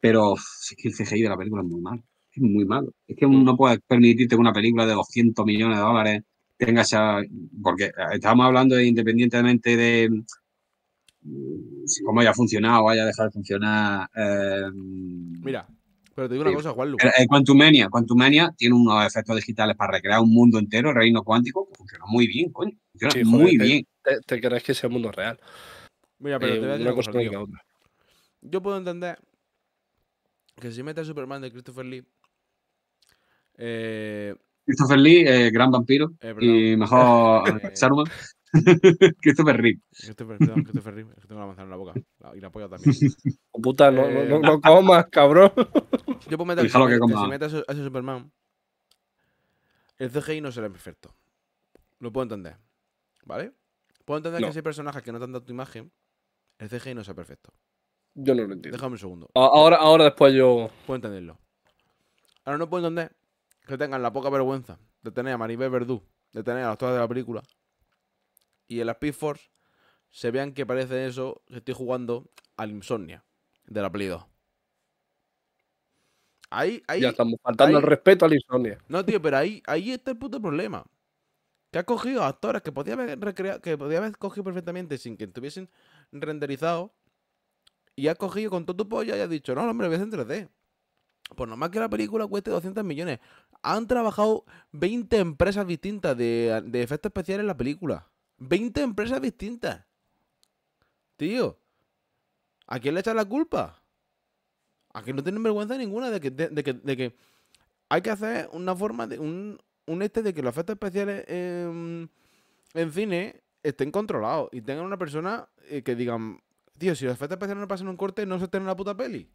Pero es que el CGI de la película es muy malo. Es muy malo. Es que mm. no puedes permitirte que una película de 200 millones de dólares tenga esa... Porque eh, estábamos hablando de, independientemente de mm, cómo haya funcionado o haya dejado de funcionar... Eh, Mira, pero te digo una cosa, Juan Lucas. Eh, Quantumania. Quantumania tiene unos efectos digitales para recrear un mundo entero, el reino cuántico, que funciona muy bien, coño. muy bien te, te, crees que sea el mundo real. Mira, pero eh, te voy a decir una cosa, Otra. Yo puedo entender que si metes a Superman de Christopher Lee. Eh, Christopher Lee, eh, gran vampiro. y mejor Saruman. Christopher Reeve. Christopher, Christopher Reeve. Es que tengo la manzana en la boca. y la apoyo también. puta, no, no, no, comas, cabrón. Yo puedo meter que si metes a ese Superman. El CGI no será perfecto. Lo puedo entender. ¿Vale? Puedo entender que si hay personajes que no te han tu imagen, el CGI no sea perfecto. Yo no lo entiendo. Déjame un segundo. Ahora, ahora después yo. Puedo entenderlo. Ahora no puedo entender que tengan la poca vergüenza de tener a Maribel Verdú, de tener a las todas de la película, y en la Speed Force se vean que parece eso que estoy jugando al Insomnia de la Play 2. Ahí, ahí, ya estamos faltando el respeto al Insomnia. No, tío, pero ahí, ahí está el puto problema que ha cogido actores que podía haber recreado, que podía haber cogido perfectamente sin que estuviesen renderizados. Y ha cogido con todo tu pollo y ha dicho, no, hombre, lo voy a hacer en 3D. Por nomás que la película cueste 200 millones. Han trabajado 20 empresas distintas de, de efectos especiales en la película. 20 empresas distintas. Tío, ¿a quién le echan la culpa? A quién no tienen vergüenza ninguna de que, de que, de que hay que hacer una forma de un, un este de que los efectos especiales en, cine estén controlados y tengan una persona eh, que digan, tío, si los efectos especiales no pasan un corte, no se tiene una puta peli.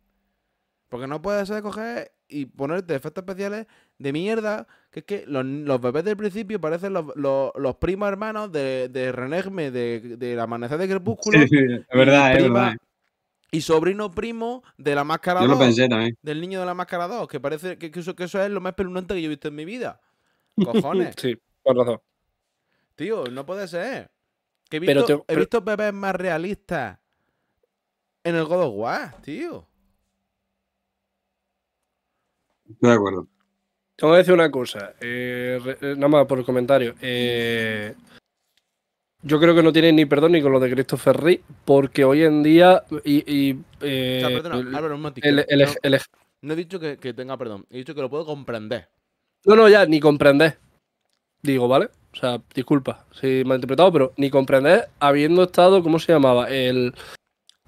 Porque no puedes coger y ponerte efectos especiales de mierda. Que es que los, bebés del principio parecen los, primos hermanos de, Renegme, de, La Amanecer de Crepúsculo. es verdad, es verdad. Y sobrino primo de la máscara yo Del niño de la máscara 2. Que parece que, eso, es lo más peludante que yo he visto en mi vida. Cojones. sí, razón. Tío, no puede ser. Que he visto, bebés más realistas en el God of War, tío. De acuerdo. Tengo que decir una cosa, eh, eh, nada más por el comentario. Eh, yo creo que no tiene ni perdón ni con lo de Christopher Reeve, porque hoy en día. no, he dicho que, que tenga perdón, he dicho que lo puedo comprender. No, no, ya, ni comprender. Digo, ¿vale? O sea, disculpa si me ha interpretado, pero ni comprender, habiendo estado, ¿cómo se llamaba? El,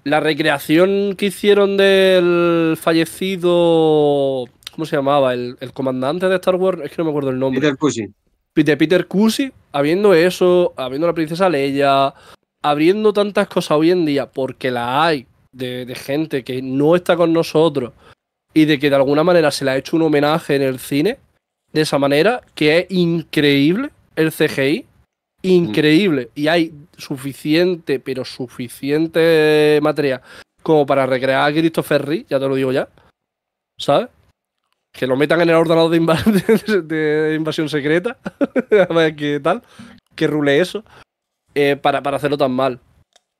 la recreación que hicieron del fallecido. ¿Cómo se llamaba? El, el comandante de Star Wars, es que no me acuerdo el nombre. Peter Cusi. Peter, Peter habiendo eso, habiendo la princesa Leia, abriendo tantas cosas hoy en día, porque la hay, de, gente que no está con nosotros y de que de alguna manera se le ha hecho un homenaje en el cine, de esa manera, que es increíble el CGI, increíble. Mm. Y hay suficiente, pero suficiente materia como para recrear a Christopher Reeve, ya te lo digo ya. ¿Sabes? Que lo metan en el ordenador de, invasión secreta. a ver qué tal. Que rule eso. Eh, para, para hacerlo tan mal.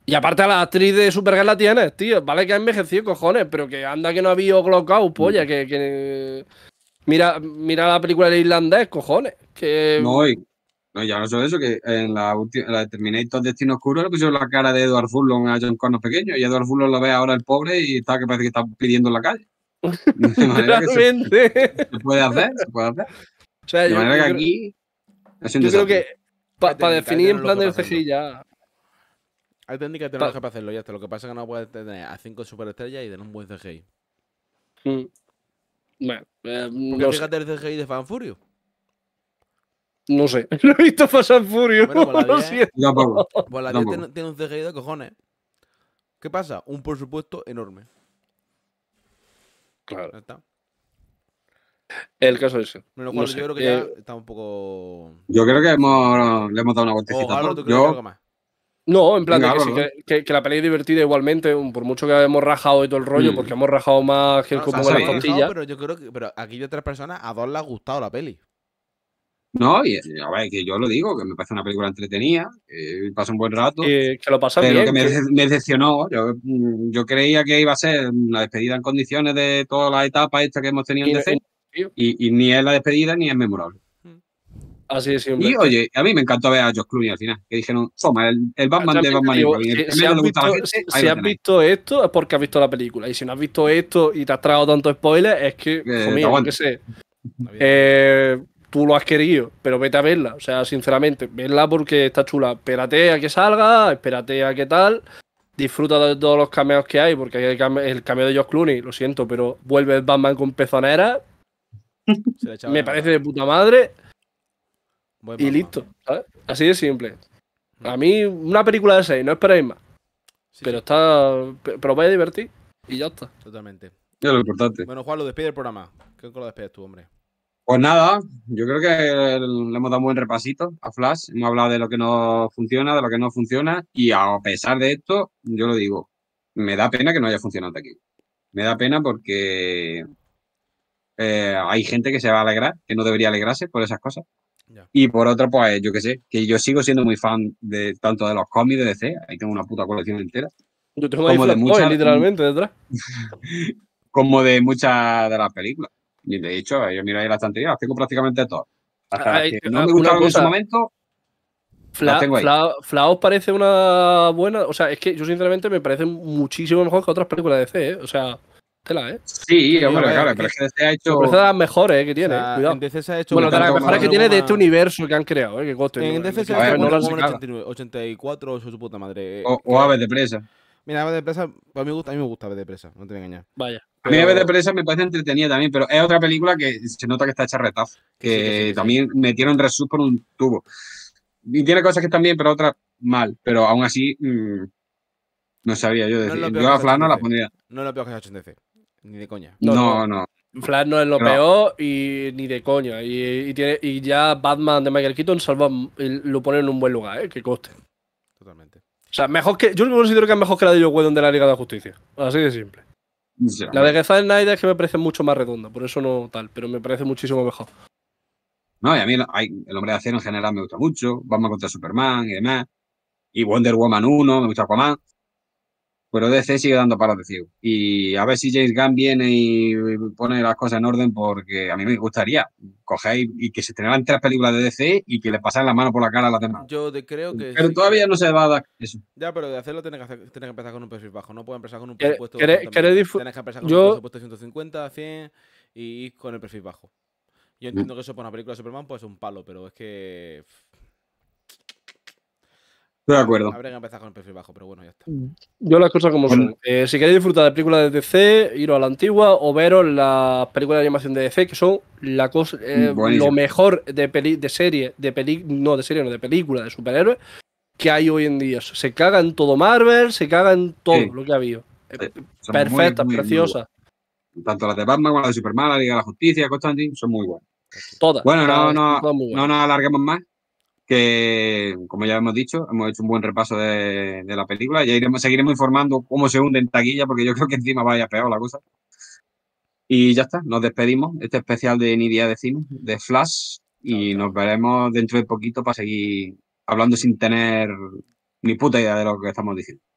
Y aparte a la actriz de Supergirl la tienes, tío. Vale que ha envejecido, cojones, pero que anda que no ha habido Glockout, polla, mm. que, Mira, mira la película de irlandés, cojones. Que... No, no, ya no solo eso, que en la, en la de Terminator Destino Oscuro le pusieron la cara de Edward Furlong a John Connor pequeño y Edward Furlong lo ve ahora el pobre y está que parece que está pidiendo en la calle. De se, puede hacer, se puede hacer. de yo manera que aquí. Yo creo que para definir en plan de… CGI ya. Hay técnicas que tenemos para hacerlo, ya hasta Lo que pasa es que no puedes tener a cinco superestrellas y tener un buen CGI. Sí. Mm. Bueno, eh, no fíjate el CGI de Fan Furio. No sé, no he visto Fast Furio. Bueno, Voladia, no, la Voladia no, tiene, tiene, un CGI de cojones. ¿Qué pasa? Un por supuesto enorme. Claro. está? El caso es ese. Bueno, cual, yo creo que eh, ya está un poco. Yo creo que hemos, le hemos dado una vueltecita. Oh, yo, que más. No, en plan que, la peli es divertida igualmente, por mucho que hemos rajado y todo el rollo, mm. porque hemos rajado más que el ah, la Pero yo creo que pero aquí de tres personas, a dos les ha gustado la peli. No, y a ver, que yo lo digo, que me parece una película entretenida, pasó pasa un buen rato. que lo pasa bien, me, decepcionó. Mm, yo, creía que iba a ser la despedida en condiciones de todas las etapas estas que hemos tenido en DC. y, ni es la despedida ni es memorable. Y oye, a mí me encantó ver a Josh Clooney al final, que dijeron, toma, el, Batman de Batman Si, has, visto, esto es porque has visto la película, y si no has visto esto y te has tragado tanto spoiler, es que, eh, sé. Eh, tú lo has querido, pero vete a verla, o sea, sinceramente, verla porque está chula. Espérate a que salga, espérate a que tal, disfruta de todos los cameos que hay, porque hay el, cameo, de Josh Clooney, lo siento, pero vuelve el Batman con pezonera. me parece de puta madre y listo. Así de simple. A mí, una película de seis. no esperéis más. pero está. Pero os a divertir y ya está. Totalmente. lo importante. Bueno, Juan, lo despide el programa. ¿Qué lo despides tú, hombre? Pues nada, yo creo que le hemos dado un buen repasito a Flash. Hemos hablado de lo que no funciona, de lo que no funciona. Y a pesar de esto, yo lo digo, me da pena que no haya funcionado aquí. Me da pena porque eh, hay gente que se va a alegrar, que no debería alegrarse por esas cosas. Y por otra, pues yo que sé, que yo sigo siendo muy fan de tanto de los cómics de DC, ahí tengo una puta colección entera. Yo tengo como de muchas, literalmente detrás. como de muchas de las películas. Y de hecho, yo miro ahí la estantería, tengo prácticamente todo Hasta ah, ah, no me gustaron en su momento. Fla, parece una buena. O sea, es que yo sinceramente me parece muchísimo mejor que otras películas de DC, ¿eh? O sea. ¿eh? Sí, hombre, claro, pero es que DC ha hecho. Es de las mejores eh, que tiene, cuidado. En DC se ha hecho bueno, de las mejores que tiene de este universo que han creado, ¿eh? Que coste, en, DC se ha hecho no en 84 su puta madre. o, Aves de Presa. Mira, Aves de Presa, pues a mí, me gusta, Aves de Presa, no te voy a engañar. Vaya. A mí Aves de Presa me parece entretenida también, pero es otra película que se nota que está hecha retazo. Que también metieron Resús por un tubo. Y tiene cosas que están bien, pero otras mal. Pero aún así, mm, no sabía yo decir. No yo a Flano la pondría. No es lo peor que se ha hecho DC ni de coña. No, no. Flash no es lo peor y ni de coña. Y, ya Batman de Michael Keaton salva, lo pone en un buen lugar, ¿eh? que coste. Totalmente. O sea, mejor que. Yo considero que es mejor que la de Joe de la Liga de la Justicia. Así de simple. La de Gezael Snyder es que me parece mucho más redonda, por eso no tal, pero me parece muchísimo mejor. No, y a mí el hombre de acero en general me gusta mucho, Batman contra Superman y demás, y Wonder Woman 1, me gusta más pero DC sigue dando palos de Y a ver si James Gunn viene y pone las cosas en orden, porque a mí me gustaría coger y, que se estrenaran tres películas de DC y que le pasaran la mano por la cara a las demás. Yo creo que. Pero todavía no se va a dar eso. Ya, pero de hacerlo tienes que, que empezar con un perfil bajo. No puedes empezar con un puesto... Tienes que empezar con Yo... un presupuesto de 150, 100 y con el perfil bajo. Yo entiendo mm. que eso para una película de Superman pues es un palo, pero es que de acuerdo. Habría que empezar con el perfil bajo, pero bueno, ya está. Mm. Yo las cosas como son. Eh, si queréis disfrutar de películas de DC, iros a la antigua o veros las películas de animación de DC, que son la eh, lo mejor de, de serie, de peli no de serie, no de película, de superhéroe que hay hoy en día. Se caga en todo Marvel, se caga en todo lo que ha habido. Eh, perfecta, preciosa. Tanto las de Batman como las de Superman, la Liga de la Justicia, Constantine, son muy buenas. Todas. Bueno, no, no, no, no nos alarguemos más que, como ya hemos dicho, hemos hecho un buen repaso de, la película. Ya iremos, seguiremos informando cómo se hunde en taquilla, porque yo creo que encima vaya pegado la cosa. Y ya está, nos despedimos. Este especial de Ni Día de Cine, de Flash, y nos veremos dentro de poquito para seguir hablando sin tener ni puta idea de lo que estamos diciendo.